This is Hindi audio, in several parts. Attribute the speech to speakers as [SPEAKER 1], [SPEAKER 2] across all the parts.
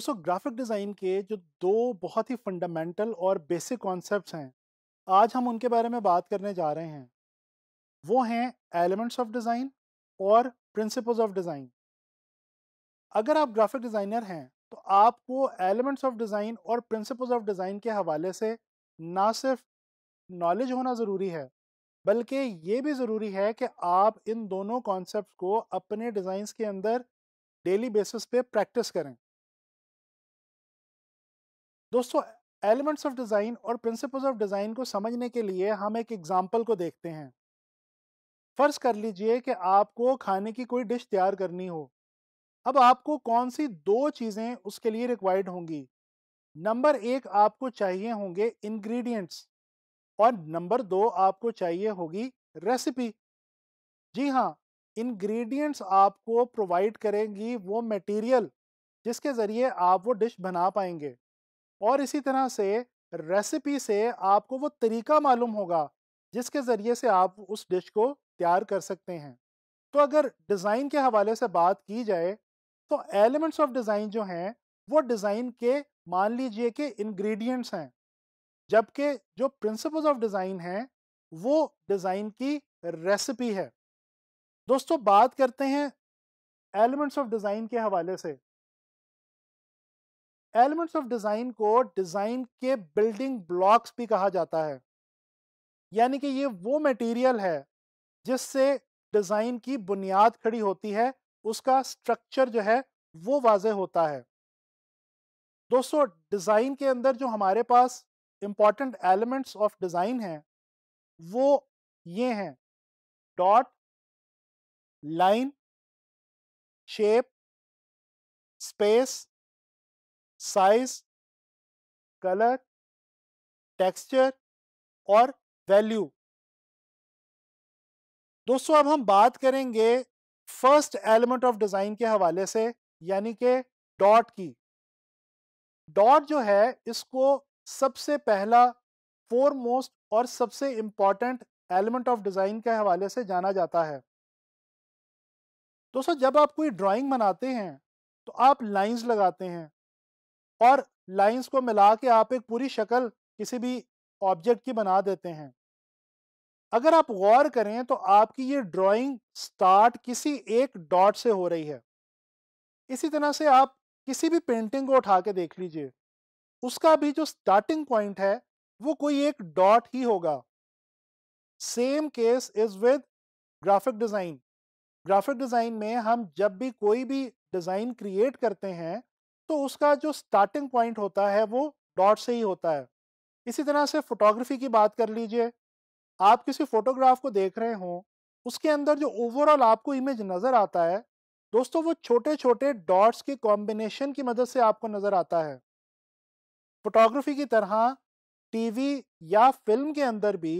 [SPEAKER 1] दोस्तों ग्राफिक डिज़ाइन के जो दो बहुत ही फंडामेंटल और बेसिक कॉन्सेप्ट्स हैं आज हम उनके बारे में बात करने जा रहे हैं वो हैं एलिमेंट्स ऑफ डिज़ाइन और प्रिंसिपल्स ऑफ डिज़ाइन अगर आप ग्राफिक डिज़ाइनर हैं तो आपको एलिमेंट्स ऑफ डिज़ाइन और प्रिंसिपल्स ऑफ डिज़ाइन के हवाले से ना सिर्फ नॉलेज होना ज़रूरी है बल्कि ये भी ज़रूरी है कि आप इन दोनों कॉन्सेप्ट को अपने डिज़ाइंस के अंदर डेली बेसिस पे प्रैक्टिस करें दोस्तों एलिमेंट्स ऑफ डिज़ाइन और प्रिंसिपल्स ऑफ डिज़ाइन को समझने के लिए हम एक एग्जाम्पल को देखते हैं फ़र्ज कर लीजिए कि आपको खाने की कोई डिश तैयार करनी हो अब आपको कौन सी दो चीज़ें उसके लिए रिक्वायर्ड होंगी नंबर एक आपको चाहिए होंगे इंग्रेडिएंट्स और नंबर दो आपको चाहिए होगी रेसिपी जी हाँ इंग्रेडिएंट्स आपको प्रोवाइड करेंगी वो मटेरियल जिसके ज़रिए आप वो डिश बना पाएंगे और इसी तरह से रेसिपी से आपको वो तरीका मालूम होगा जिसके ज़रिए से आप उस डिश को तैयार कर सकते हैं तो अगर डिज़ाइन के हवाले से बात की जाए तो एलिमेंट्स ऑफ डिज़ाइन जो हैं वो डिज़ाइन के मान लीजिए कि इंग्रेडिएंट्स हैं जबकि जो प्रिंसिपल्स ऑफ डिज़ाइन हैं वो डिज़ाइन की रेसिपी है दोस्तों बात करते हैं एलिमेंट्स ऑफ डिज़ाइन के हवाले से एलिमेंट्स ऑफ डिजाइन को डिजाइन के बिल्डिंग ब्लॉक्स भी कहा जाता है यानी कि ये वो मटेरियल है जिससे डिजाइन की बुनियाद खड़ी होती है उसका स्ट्रक्चर जो है वो वाज होता है दोस्तों डिजाइन के अंदर जो हमारे पास इंपॉर्टेंट एलिमेंट्स ऑफ डिजाइन हैं वो ये हैं dot line shape space size colour texture और वैल्यू दोस्तों अब हम बात करेंगे फर्स्ट एलिमेंट ऑफ डिज़ाइन के हवाले से यानी के डॉट की डॉट जो है इसको सबसे पहला फोरमोस्ट और सबसे इंपॉर्टेंट एलिमेंट ऑफ डिज़ाइन के हवाले से जाना जाता है दोस्तों जब आप कोई ड्राइंग बनाते हैं तो आप लाइंस लगाते हैं और लाइंस को मिला के आप एक पूरी शक्ल किसी भी ऑब्जेक्ट की बना देते हैं अगर आप गौर करें तो आपकी ये ड्राइंग स्टार्ट किसी एक डॉट से हो रही है इसी तरह से आप किसी भी पेंटिंग को उठा के देख लीजिए उसका भी जो स्टार्टिंग पॉइंट है वो कोई एक डॉट ही होगा same case is with graphic design graphic design में हम जब भी कोई भी डिज़ाइन क्रिएट करते हैं तो उसका जो स्टार्टिंग पॉइंट होता है वो डॉट से ही होता है इसी तरह से फोटोग्राफी की बात कर लीजिए आप किसी फोटोग्राफ को देख रहे हो उसके अंदर जो ओवरऑल आपको इमेज नज़र आता है दोस्तों वो छोटे छोटे डॉट्स के कॉम्बिनेशन की मदद से आपको नज़र आता है फोटोग्राफी की तरह टीवी या फिल्म के अंदर भी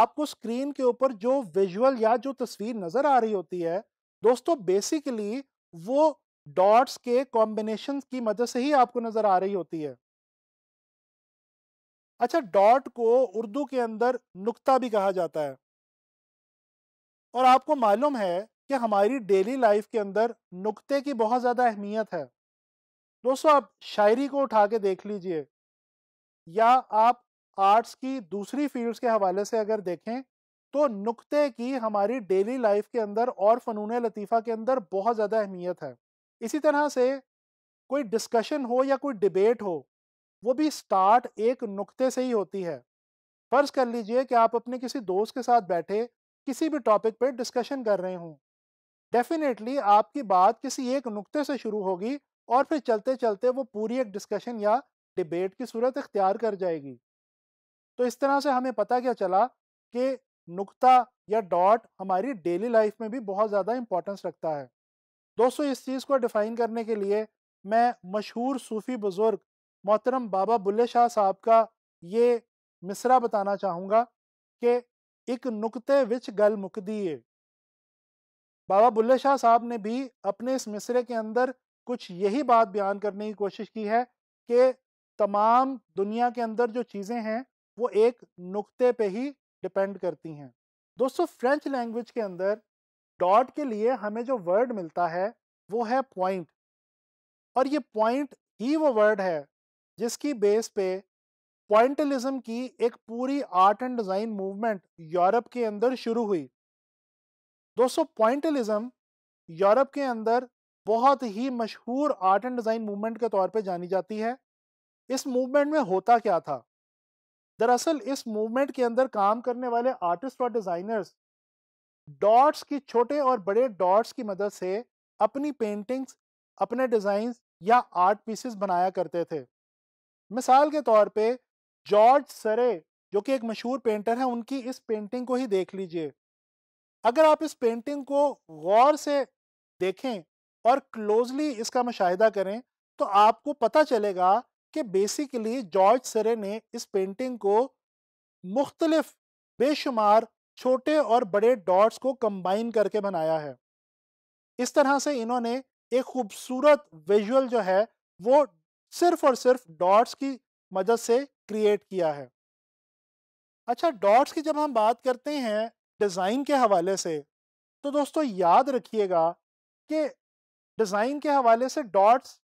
[SPEAKER 1] आपको स्क्रीन के ऊपर जो विजुअल या जो तस्वीर नज़र आ रही होती है दोस्तों बेसिकली वो डॉट्स के कॉम्बिनेशन की मदद से ही आपको नजर आ रही होती है अच्छा डॉट को उर्दू के अंदर नुक्ता भी कहा जाता है और आपको मालूम है कि हमारी डेली लाइफ के अंदर नुक्ते की बहुत ज़्यादा अहमियत है दोस्तों आप शायरी को उठा के देख लीजिए या आप आर्ट्स की दूसरी फील्ड्स के हवाले से अगर देखें तो नुक्ते की हमारी डेली लाइफ के अंदर और फ़नून लतीफ़ा के अंदर बहुत ज़्यादा अहमियत है इसी तरह से कोई डिस्कशन हो या कोई डिबेट हो वो भी स्टार्ट एक नुक्ते से ही होती है फ़र्ज़ कर लीजिए कि आप अपने किसी दोस्त के साथ बैठे किसी भी टॉपिक पर डिस्कशन कर रहे हों डेफिनेटली आपकी बात किसी एक नुक्ते से शुरू होगी और फिर चलते चलते वो पूरी एक डिस्कशन या डिबेट की सूरत इख्तियार कर जाएगी तो इस तरह से हमें पता क्या चला कि नुक्ता या डॉट हमारी डेली लाइफ में भी बहुत ज़्यादा इम्पोर्टेंस रखता है दोस्तों इस चीज़ को डिफ़ाइन करने के लिए मैं मशहूर सूफ़ी बुज़ुर्ग मोहतरम बाबा बुल्ले शाह साहब का ये मिसरा बताना चाहूँगा कि एक नुकते विच गल मुक है बाबा बुल्ले शाह साहब ने भी अपने इस मिसरे के अंदर कुछ यही बात बयान करने की कोशिश की है कि तमाम दुनिया के अंदर जो चीज़ें हैं वो एक नुकते पे ही डिपेंड करती हैं दोस्तों फ्रेंच लैंग्वेज के अंदर डॉट के लिए हमें जो वर्ड मिलता है वो है पॉइंट और ये पॉइंट ही वो वर्ड है जिसकी बेस पे पॉइंटलिज्म की एक पूरी art and design movement Europe के अंदर शुरू हुई दोस्तों पॉइंटलिज्म यूरोप के अंदर बहुत ही मशहूर आर्ट एंड डिज़ाइन मूवमेंट के तौर पे जानी जाती है इस मूवमेंट में होता क्या था दरअसल इस मूवमेंट के अंदर काम करने वाले आर्टिस्ट और डिज़ाइनर्स डॉट्स की छोटे और बड़े डॉट्स की मदद से अपनी पेंटिंग्स अपने डिजाइन या आर्ट पीसेस बनाया करते थे मिसाल के तौर पे जॉर्ज सरे जो कि एक मशहूर पेंटर हैं उनकी इस पेंटिंग को ही देख लीजिए अगर आप इस पेंटिंग को गौर से देखें और क्लोजली इसका मुशाहिदा करें तो आपको पता चलेगा कि बेसिकली जॉर्ज सरे ने इस पेंटिंग को मुख्तलिफ बेशुमार छोटे और बड़े डॉट्स को कंबाइन करके बनाया है इस तरह से इन्होंने एक खूबसूरत विजुअल जो है वो सिर्फ और सिर्फ डॉट्स की मदद से क्रिएट किया है अच्छा डॉट्स की जब हम बात करते हैं डिज़ाइन के हवाले से तो दोस्तों याद रखिएगा कि डिज़ाइन के हवाले से डॉट्स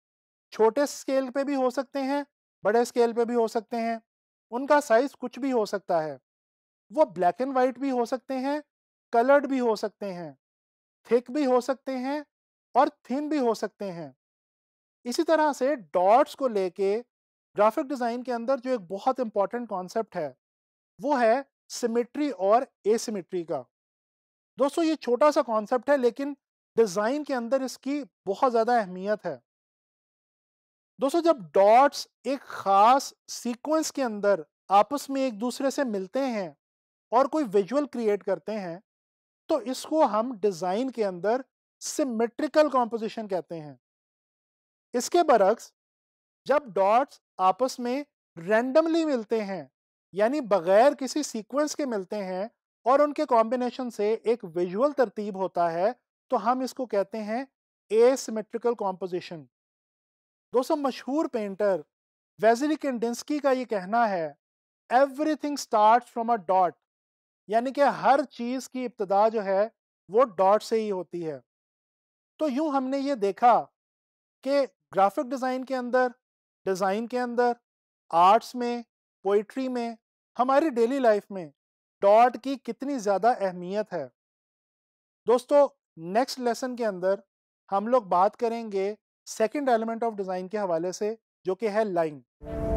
[SPEAKER 1] छोटे स्केल पे भी हो सकते हैं बड़े स्केल पे भी हो सकते हैं उनका साइज़ कुछ भी हो सकता है वो ब्लैक एंड वाइट भी हो सकते हैं कलर्ड भी हो सकते हैं थिक भी हो सकते हैं और थिन भी हो सकते हैं इसी तरह से डॉट्स को लेके ग्राफिक डिज़ाइन के अंदर जो एक बहुत इंपॉर्टेंट कॉन्सेप्ट है वो है सिमेट्री और एसिमेट्री का दोस्तों ये छोटा सा कॉन्सेप्ट है लेकिन डिज़ाइन के अंदर इसकी बहुत ज़्यादा अहमियत है दोस्तों जब डॉट्स एक ख़ास सीक्वेंस के अंदर आपस में एक दूसरे से मिलते हैं और कोई विजुअल क्रिएट करते हैं तो इसको हम डिज़ाइन के अंदर सिमेट्रिकल कॉम्पोजिशन कहते हैं इसके बरक्स जब डॉट्स आपस में रैंडमली मिलते हैं यानी बगैर किसी सीक्वेंस के मिलते हैं और उनके कॉम्बिनेशन से एक विजुअल तरतीब होता है तो हम इसको कहते हैं ए सिमेट्रिकल कॉम्पोजिशन दोस्तों मशहूर पेंटर वेजरी कंडिस्की का ये कहना है everything start from a dot यानी कि हर चीज़ की इब्तदा जो है वो डॉट से ही होती है तो यूं हमने ये देखा कि ग्राफिक डिज़ाइन के अंदर डिज़ाइन के अंदर आर्ट्स में पोइट्री में हमारी डेली लाइफ में डॉट की कितनी ज़्यादा अहमियत है दोस्तों नेक्स्ट लेसन के अंदर हम लोग बात करेंगे सेकंड एलिमेंट ऑफ डिज़ाइन के हवाले से जो कि है लाइन